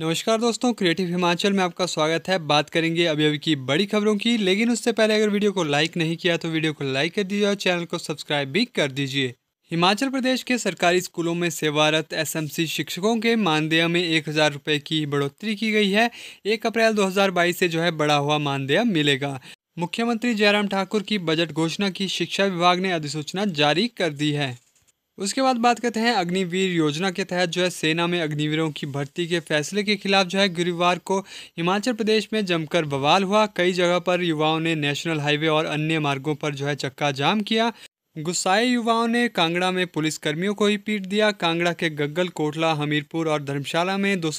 नमस्कार दोस्तों क्रिएटिव हिमाचल में आपका स्वागत है बात करेंगे अभी अभी की बड़ी खबरों की लेकिन उससे पहले अगर वीडियो को लाइक नहीं किया तो वीडियो को लाइक कर दीजिए और चैनल को सब्सक्राइब भी कर दीजिए हिमाचल प्रदेश के सरकारी स्कूलों में सेवारत एसएमसी शिक्षकों के मानदेय में एक हज़ार रुपये की बढ़ोतरी की गई है एक अप्रैल 2022 से जो है बढ़ा हुआ मानदेय मिलेगा मुख्यमंत्री जयराम ठाकुर की बजट घोषणा की शिक्षा विभाग ने अधिसूचना जारी कर दी है उसके बाद बात करते हैं अग्निवीर योजना के तहत जो है सेना में अग्निवीरों की भर्ती के फैसले के खिलाफ जो है गुरुवार को हिमाचल प्रदेश में जमकर बवाल हुआ कई जगह पर युवाओं ने नेशनल हाईवे और अन्य मार्गों पर जो है चक्का जाम किया गुस्साए युवाओं ने कांगड़ा में पुलिस कर्मियों को ही पीट दिया कांगड़ा के गग्गल कोटला हमीरपुर और धर्मशाला में दो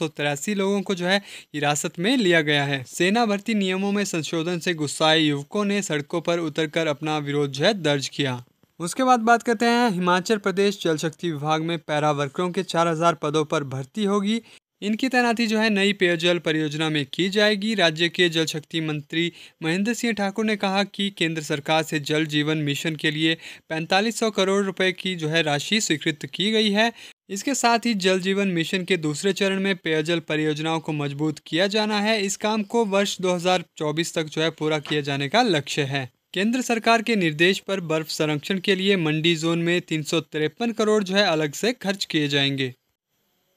लोगों को जो है हिरासत में लिया गया है सेना भर्ती नियमों में संशोधन से गुस्साए युवकों ने सड़कों पर उतरकर अपना विरोध जो है दर्ज किया उसके बाद बात करते हैं हिमाचल प्रदेश जल शक्ति विभाग में पैरा वर्करों के 4000 पदों पर भर्ती होगी इनकी तैनाती जो है नई पेयजल परियोजना में की जाएगी राज्य के जल शक्ति मंत्री महेंद्र सिंह ठाकुर ने कहा कि केंद्र सरकार से जल जीवन मिशन के लिए 4500 करोड़ रुपए की जो है राशि स्वीकृत की गई है इसके साथ ही जल जीवन मिशन के दूसरे चरण में पेयजल परियोजनाओं को मजबूत किया जाना है इस काम को वर्ष दो तक जो है पूरा किए जाने का लक्ष्य है केंद्र सरकार के निर्देश पर बर्फ संरक्षण के लिए मंडी जोन में तीन करोड़ जो है अलग से खर्च किए जाएंगे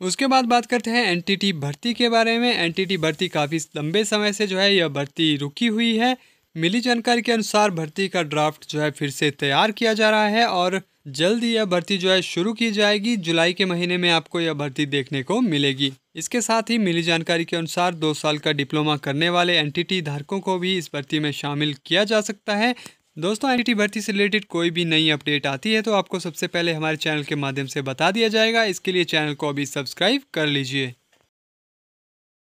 उसके बाद बात करते हैं एनटीटी भर्ती के बारे में एनटीटी भर्ती काफ़ी लंबे समय से जो है यह भर्ती रुकी हुई है मिली जानकारी के अनुसार भर्ती का ड्राफ्ट जो है फिर से तैयार किया जा रहा है और जल्द ही यह भर्ती जो है शुरू की जाएगी जुलाई के महीने में आपको यह भर्ती देखने को मिलेगी इसके साथ ही मिली जानकारी के अनुसार दो साल का डिप्लोमा करने वाले एनटीटी धारकों को भी इस भर्ती में शामिल किया जा सकता है दोस्तों एनटीटी भर्ती से रिलेटेड कोई भी नई अपडेट आती है तो आपको सबसे पहले हमारे चैनल के माध्यम से बता दिया जाएगा इसके लिए चैनल को अभी सब्सक्राइब कर लीजिए